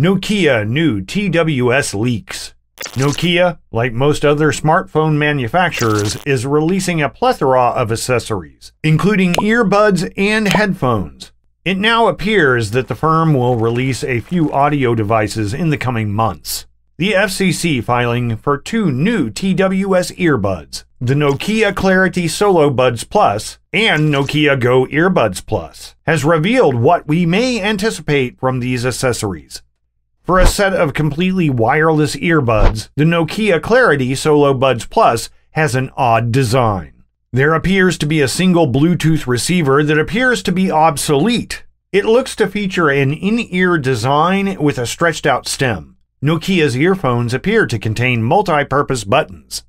Nokia new TWS leaks. Nokia, like most other smartphone manufacturers, is releasing a plethora of accessories, including earbuds and headphones. It now appears that the firm will release a few audio devices in the coming months. The FCC filing for two new TWS earbuds, the Nokia Clarity Solo Buds Plus and Nokia Go Earbuds Plus, has revealed what we may anticipate from these accessories. For a set of completely wireless earbuds, the Nokia Clarity Solo Buds Plus has an odd design. There appears to be a single Bluetooth receiver that appears to be obsolete. It looks to feature an in-ear design with a stretched out stem. Nokia's earphones appear to contain multi-purpose buttons.